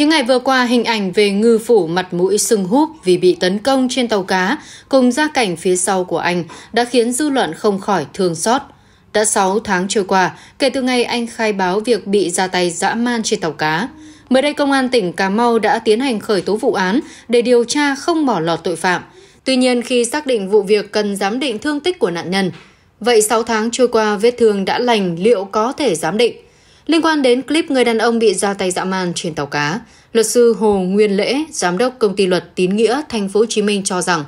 Những ngày vừa qua, hình ảnh về ngư phủ mặt mũi sưng húp vì bị tấn công trên tàu cá cùng gia cảnh phía sau của anh đã khiến dư luận không khỏi thương xót. Đã 6 tháng trôi qua, kể từ ngày anh khai báo việc bị ra tay dã man trên tàu cá. Mới đây, Công an tỉnh Cà Mau đã tiến hành khởi tố vụ án để điều tra không bỏ lọt tội phạm. Tuy nhiên, khi xác định vụ việc cần giám định thương tích của nạn nhân, Vậy 6 tháng trôi qua vết thương đã lành liệu có thể giám định? Liên quan đến clip người đàn ông bị ra tay dã man trên tàu cá, luật sư Hồ Nguyên Lễ, giám đốc công ty luật Tín Nghĩa thành phố Hồ Chí Minh cho rằng,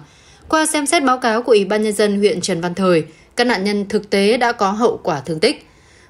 qua xem xét báo cáo của Ủy ban nhân dân huyện Trần Văn Thời, các nạn nhân thực tế đã có hậu quả thương tích.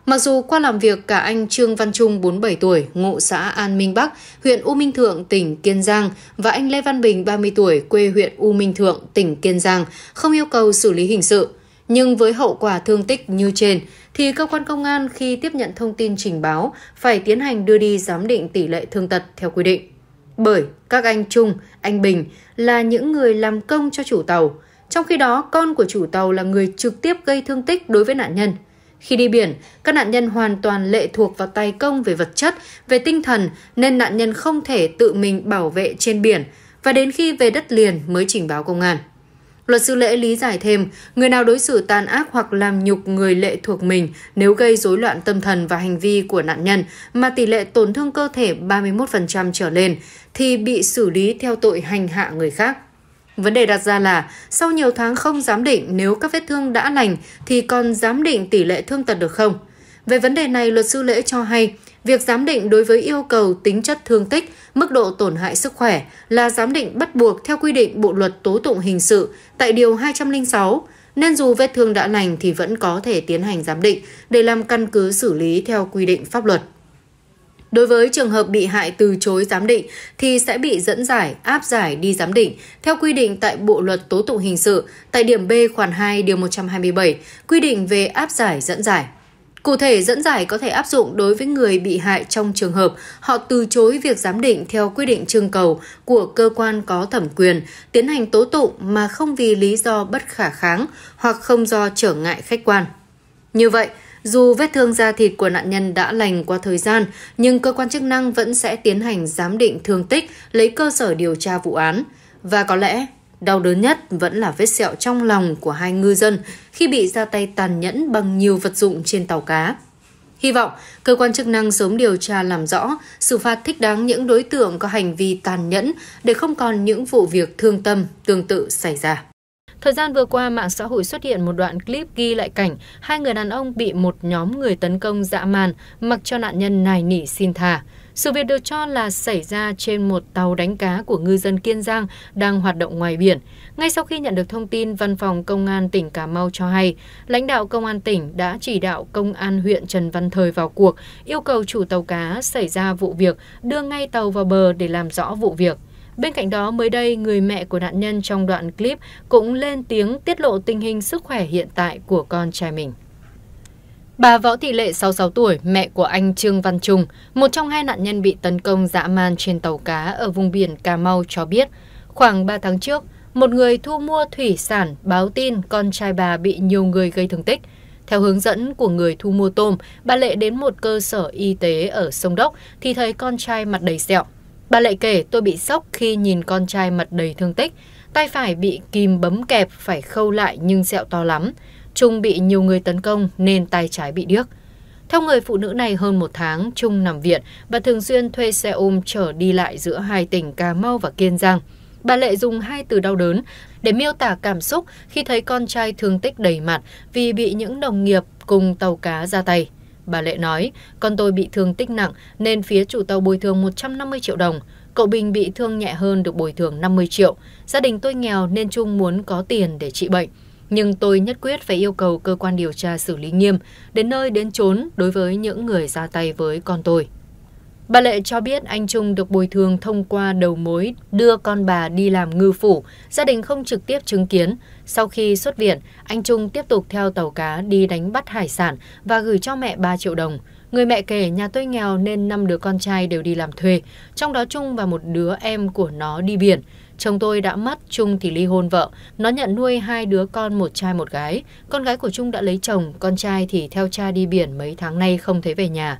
Mặc dù qua làm việc cả anh Trương Văn Trung 47 tuổi, ngụ xã An Minh Bắc, huyện U Minh Thượng, tỉnh Kiên Giang và anh Lê Văn Bình 30 tuổi, quê huyện U Minh Thượng, tỉnh Kiên Giang không yêu cầu xử lý hình sự, nhưng với hậu quả thương tích như trên, thì cơ quan công an khi tiếp nhận thông tin trình báo phải tiến hành đưa đi giám định tỷ lệ thương tật theo quy định. Bởi các anh Trung, anh Bình là những người làm công cho chủ tàu, trong khi đó con của chủ tàu là người trực tiếp gây thương tích đối với nạn nhân. Khi đi biển, các nạn nhân hoàn toàn lệ thuộc vào tay công về vật chất, về tinh thần nên nạn nhân không thể tự mình bảo vệ trên biển và đến khi về đất liền mới trình báo công an. Luật sư lễ lý giải thêm, người nào đối xử tàn ác hoặc làm nhục người lệ thuộc mình nếu gây rối loạn tâm thần và hành vi của nạn nhân mà tỷ lệ tổn thương cơ thể 31% trở lên thì bị xử lý theo tội hành hạ người khác. Vấn đề đặt ra là sau nhiều tháng không giám định nếu các vết thương đã lành thì còn giám định tỷ lệ thương tật được không? Về vấn đề này, luật sư lễ cho hay Việc giám định đối với yêu cầu tính chất thương tích, mức độ tổn hại sức khỏe là giám định bắt buộc theo quy định Bộ luật tố tụng hình sự tại điều 206, nên dù vết thương đã lành thì vẫn có thể tiến hành giám định để làm căn cứ xử lý theo quy định pháp luật. Đối với trường hợp bị hại từ chối giám định thì sẽ bị dẫn giải, áp giải đi giám định theo quy định tại Bộ luật tố tụng hình sự tại điểm B khoản 2 điều 127, quy định về áp giải dẫn giải. Cụ thể, dẫn giải có thể áp dụng đối với người bị hại trong trường hợp họ từ chối việc giám định theo quy định trưng cầu của cơ quan có thẩm quyền, tiến hành tố tụng mà không vì lý do bất khả kháng hoặc không do trở ngại khách quan. Như vậy, dù vết thương da thịt của nạn nhân đã lành qua thời gian, nhưng cơ quan chức năng vẫn sẽ tiến hành giám định thương tích lấy cơ sở điều tra vụ án. Và có lẽ Đau đớn nhất vẫn là vết sẹo trong lòng của hai ngư dân khi bị ra tay tàn nhẫn bằng nhiều vật dụng trên tàu cá. Hy vọng cơ quan chức năng sớm điều tra làm rõ, xử phạt thích đáng những đối tượng có hành vi tàn nhẫn để không còn những vụ việc thương tâm tương tự xảy ra. Thời gian vừa qua, mạng xã hội xuất hiện một đoạn clip ghi lại cảnh hai người đàn ông bị một nhóm người tấn công dã man mặc cho nạn nhân nài nỉ xin thả sự việc được cho là xảy ra trên một tàu đánh cá của ngư dân Kiên Giang đang hoạt động ngoài biển. Ngay sau khi nhận được thông tin, Văn phòng Công an tỉnh Cà Mau cho hay, lãnh đạo Công an tỉnh đã chỉ đạo Công an huyện Trần Văn Thời vào cuộc, yêu cầu chủ tàu cá xảy ra vụ việc đưa ngay tàu vào bờ để làm rõ vụ việc. Bên cạnh đó, mới đây, người mẹ của nạn nhân trong đoạn clip cũng lên tiếng tiết lộ tình hình sức khỏe hiện tại của con trai mình. Bà Võ Thị Lệ, 66 tuổi, mẹ của anh Trương Văn Trung, một trong hai nạn nhân bị tấn công dã man trên tàu cá ở vùng biển Cà Mau cho biết, khoảng 3 tháng trước, một người thu mua thủy sản báo tin con trai bà bị nhiều người gây thương tích. Theo hướng dẫn của người thu mua tôm, bà Lệ đến một cơ sở y tế ở Sông Đốc thì thấy con trai mặt đầy sẹo. Bà Lệ kể tôi bị sốc khi nhìn con trai mặt đầy thương tích, tay phải bị kìm bấm kẹp phải khâu lại nhưng sẹo to lắm. Trung bị nhiều người tấn công nên tay trái bị điếc. Theo người phụ nữ này hơn một tháng, Trung nằm viện và thường xuyên thuê xe ôm chở đi lại giữa hai tỉnh Cà Mau và Kiên Giang. Bà Lệ dùng hai từ đau đớn để miêu tả cảm xúc khi thấy con trai thương tích đầy mặt vì bị những đồng nghiệp cùng tàu cá ra tay. Bà Lệ nói, con tôi bị thương tích nặng nên phía chủ tàu bồi thường 150 triệu đồng. Cậu Bình bị thương nhẹ hơn được bồi thường 50 triệu. Gia đình tôi nghèo nên Trung muốn có tiền để trị bệnh nhưng tôi nhất quyết phải yêu cầu cơ quan điều tra xử lý nghiêm, đến nơi đến trốn đối với những người ra tay với con tôi. Bà Lệ cho biết anh Trung được bồi thường thông qua đầu mối đưa con bà đi làm ngư phủ, gia đình không trực tiếp chứng kiến. Sau khi xuất viện, anh Trung tiếp tục theo tàu cá đi đánh bắt hải sản và gửi cho mẹ 3 triệu đồng. Người mẹ kể nhà tôi nghèo nên năm đứa con trai đều đi làm thuê, trong đó Trung và một đứa em của nó đi biển. Chồng tôi đã mất, Trung thì ly hôn vợ. Nó nhận nuôi hai đứa con một trai một gái. Con gái của Trung đã lấy chồng, con trai thì theo cha đi biển mấy tháng nay không thấy về nhà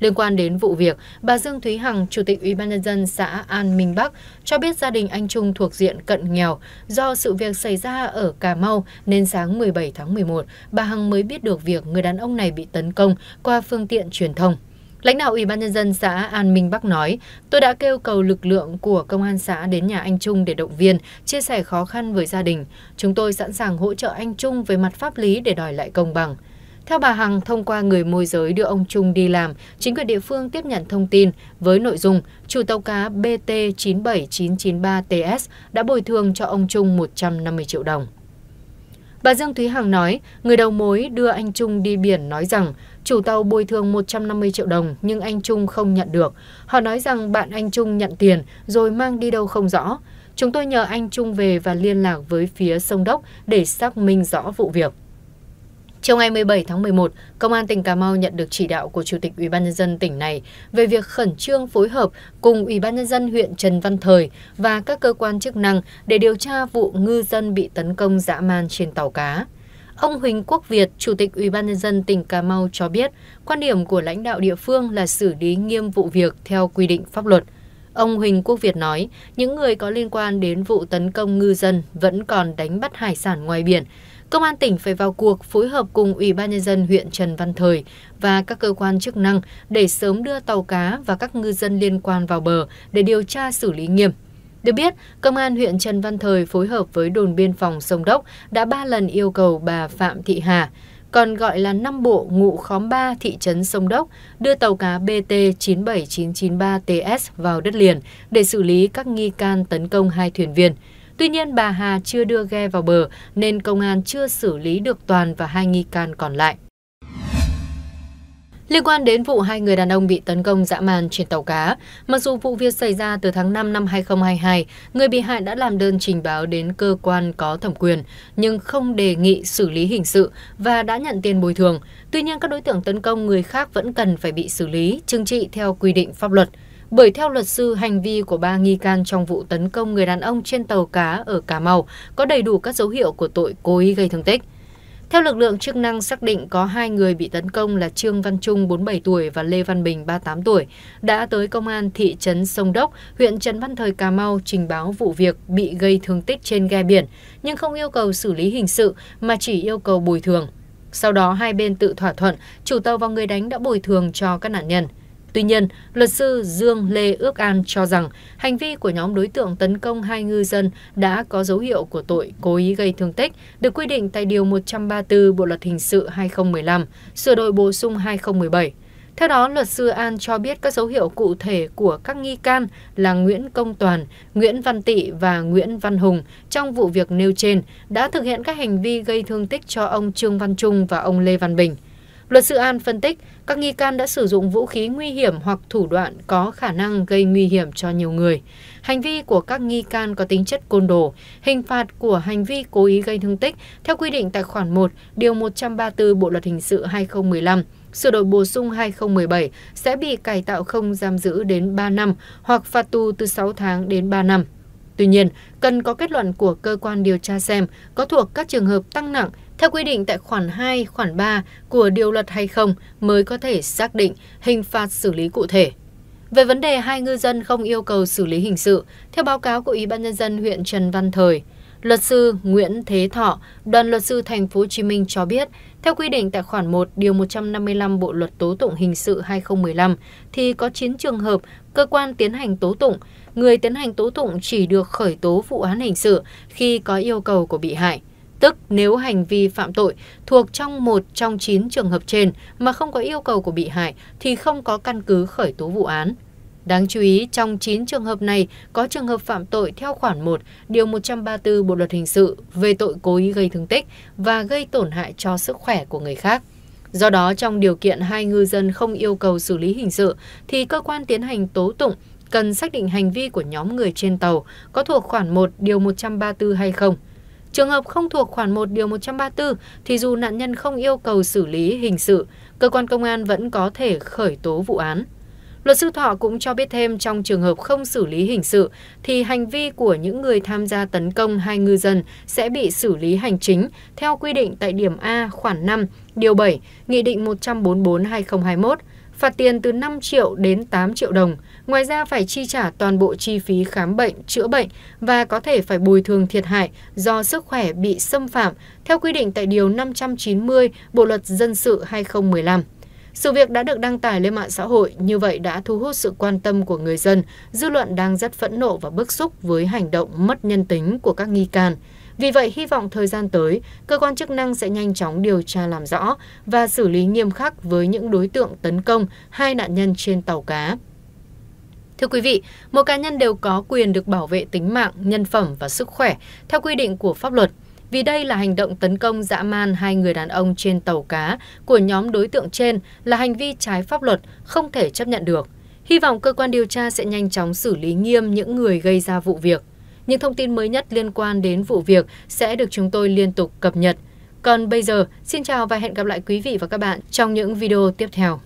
liên quan đến vụ việc bà dương thúy hằng chủ tịch ubnd xã an minh bắc cho biết gia đình anh trung thuộc diện cận nghèo do sự việc xảy ra ở cà mau nên sáng 17 tháng 11 bà hằng mới biết được việc người đàn ông này bị tấn công qua phương tiện truyền thông Lãnh đạo Ủy ban nhân dân xã An Minh Bắc nói, tôi đã kêu cầu lực lượng của công an xã đến nhà anh Trung để động viên, chia sẻ khó khăn với gia đình. Chúng tôi sẵn sàng hỗ trợ anh Trung về mặt pháp lý để đòi lại công bằng. Theo bà Hằng, thông qua người môi giới đưa ông Trung đi làm, chính quyền địa phương tiếp nhận thông tin với nội dung chủ tàu cá BT97993TS đã bồi thường cho ông Trung 150 triệu đồng. Bà Dương Thúy Hằng nói, người đầu mối đưa anh Trung đi biển nói rằng chủ tàu bồi thường 150 triệu đồng nhưng anh Trung không nhận được. Họ nói rằng bạn anh Trung nhận tiền rồi mang đi đâu không rõ. Chúng tôi nhờ anh Trung về và liên lạc với phía sông Đốc để xác minh rõ vụ việc. Trong ngày 17 tháng 11, Công an tỉnh Cà Mau nhận được chỉ đạo của Chủ tịch ubnd tỉnh này về việc khẩn trương phối hợp cùng ubnd huyện Trần Văn Thời và các cơ quan chức năng để điều tra vụ ngư dân bị tấn công dã man trên tàu cá. Ông Huỳnh Quốc Việt, Chủ tịch ubnd tỉnh Cà Mau cho biết, quan điểm của lãnh đạo địa phương là xử lý nghiêm vụ việc theo quy định pháp luật. Ông Huỳnh Quốc Việt nói, những người có liên quan đến vụ tấn công ngư dân vẫn còn đánh bắt hải sản ngoài biển, công an tỉnh phải vào cuộc phối hợp cùng Ủy ban nhân dân huyện Trần Văn Thời và các cơ quan chức năng để sớm đưa tàu cá và các ngư dân liên quan vào bờ để điều tra xử lý nghiêm. Được biết, Công an huyện Trần Văn Thời phối hợp với đồn biên phòng Sông Đốc đã ba lần yêu cầu bà Phạm Thị Hà, còn gọi là năm bộ ngụ khóm 3 thị trấn Sông Đốc, đưa tàu cá BT97993TS vào đất liền để xử lý các nghi can tấn công hai thuyền viên. Tuy nhiên bà Hà chưa đưa ghe vào bờ nên công an chưa xử lý được Toàn và hai nghi can còn lại. Liên quan đến vụ hai người đàn ông bị tấn công dã man trên tàu cá, mặc dù vụ việc xảy ra từ tháng 5 năm 2022, người bị hại đã làm đơn trình báo đến cơ quan có thẩm quyền, nhưng không đề nghị xử lý hình sự và đã nhận tiền bồi thường. Tuy nhiên, các đối tượng tấn công người khác vẫn cần phải bị xử lý, trừng trị theo quy định pháp luật bởi theo luật sư hành vi của ba nghi can trong vụ tấn công người đàn ông trên tàu cá ở Cà Mau có đầy đủ các dấu hiệu của tội cố ý gây thương tích. Theo lực lượng chức năng xác định có hai người bị tấn công là Trương Văn Trung 47 tuổi và Lê Văn Bình 38 tuổi đã tới công an thị trấn Sông Đốc, huyện Trần Văn Thời Cà Mau trình báo vụ việc bị gây thương tích trên ghe biển nhưng không yêu cầu xử lý hình sự mà chỉ yêu cầu bồi thường. Sau đó hai bên tự thỏa thuận, chủ tàu và người đánh đã bồi thường cho các nạn nhân. Tuy nhiên, luật sư Dương Lê Ước An cho rằng hành vi của nhóm đối tượng tấn công hai ngư dân đã có dấu hiệu của tội cố ý gây thương tích, được quy định tại Điều 134 Bộ Luật Hình sự 2015, sửa đổi bổ sung 2017. Theo đó, luật sư An cho biết các dấu hiệu cụ thể của các nghi can là Nguyễn Công Toàn, Nguyễn Văn Tị và Nguyễn Văn Hùng trong vụ việc nêu trên đã thực hiện các hành vi gây thương tích cho ông Trương Văn Trung và ông Lê Văn Bình – luật sư an phân tích các nghi can đã sử dụng vũ khí nguy hiểm hoặc thủ đoạn có khả năng gây nguy hiểm cho nhiều người hành vi của các nghi can có tính chất côn đồ hình phạt của hành vi cố ý gây thương tích theo quy định tại khoản 1 điều 134 bộ luật hình sự 2015 sửa đổi bổ sung 2017 sẽ bị cải tạo không giam giữ đến 3 năm hoặc phạt tù từ 6 tháng đến 3 năm. Tuy nhiên, cần có kết luận của cơ quan điều tra xem có thuộc các trường hợp tăng nặng theo quy định tại khoản hai khoản ba của điều luật hay không mới có thể xác định hình phạt xử lý cụ thể về vấn đề hai ngư dân không yêu cầu xử lý hình sự theo báo cáo của ủy ban nhân dân huyện trần văn thời Luật sư Nguyễn Thế Thọ, đoàn luật sư Thành phố Hồ Chí Minh cho biết, theo quy định tại khoản 1 điều 155 Bộ luật tố tụng hình sự 2015 thì có 9 trường hợp cơ quan tiến hành tố tụng, người tiến hành tố tụng chỉ được khởi tố vụ án hình sự khi có yêu cầu của bị hại tức nếu hành vi phạm tội thuộc trong một trong 9 trường hợp trên mà không có yêu cầu của bị hại thì không có căn cứ khởi tố vụ án. Đáng chú ý, trong 9 trường hợp này có trường hợp phạm tội theo khoản 1, điều 134 Bộ luật hình sự về tội cố ý gây thương tích và gây tổn hại cho sức khỏe của người khác. Do đó, trong điều kiện hai ngư dân không yêu cầu xử lý hình sự thì cơ quan tiến hành tố tụng cần xác định hành vi của nhóm người trên tàu có thuộc khoản 1 điều 134 hay không. Trường hợp không thuộc khoản 1 điều 134 thì dù nạn nhân không yêu cầu xử lý hình sự, cơ quan công an vẫn có thể khởi tố vụ án. Luật sư Thọ cũng cho biết thêm trong trường hợp không xử lý hình sự thì hành vi của những người tham gia tấn công hai ngư dân sẽ bị xử lý hành chính theo quy định tại điểm A khoản 5, điều 7, Nghị định 144-2021 phạt tiền từ năm triệu đến tám triệu đồng ngoài ra phải chi trả toàn bộ chi phí khám bệnh chữa bệnh và có thể phải bồi thường thiệt hại do sức khỏe bị xâm phạm theo quy định tại điều 590 bộ luật dân sự 2015 sự việc đã được đăng tải lên mạng xã hội, như vậy đã thu hút sự quan tâm của người dân. Dư luận đang rất phẫn nộ và bức xúc với hành động mất nhân tính của các nghi can vì vậy hy vọng thời gian tới cơ quan chức năng sẽ nhanh chóng điều tra làm rõ và xử lý nghiêm khắc với những đối tượng tấn công hai nạn nhân trên tàu cá Thưa quý vị, một cá nhân đều có quyền được bảo vệ tính mạng, nhân phẩm và sức khỏe theo quy định của pháp luật. Vì đây là hành động tấn công dã man hai người đàn ông trên tàu cá của nhóm đối tượng trên là hành vi trái pháp luật không thể chấp nhận được. Hy vọng cơ quan điều tra sẽ nhanh chóng xử lý nghiêm những người gây ra vụ việc. Những thông tin mới nhất liên quan đến vụ việc sẽ được chúng tôi liên tục cập nhật. Còn bây giờ, xin chào và hẹn gặp lại quý vị và các bạn trong những video tiếp theo.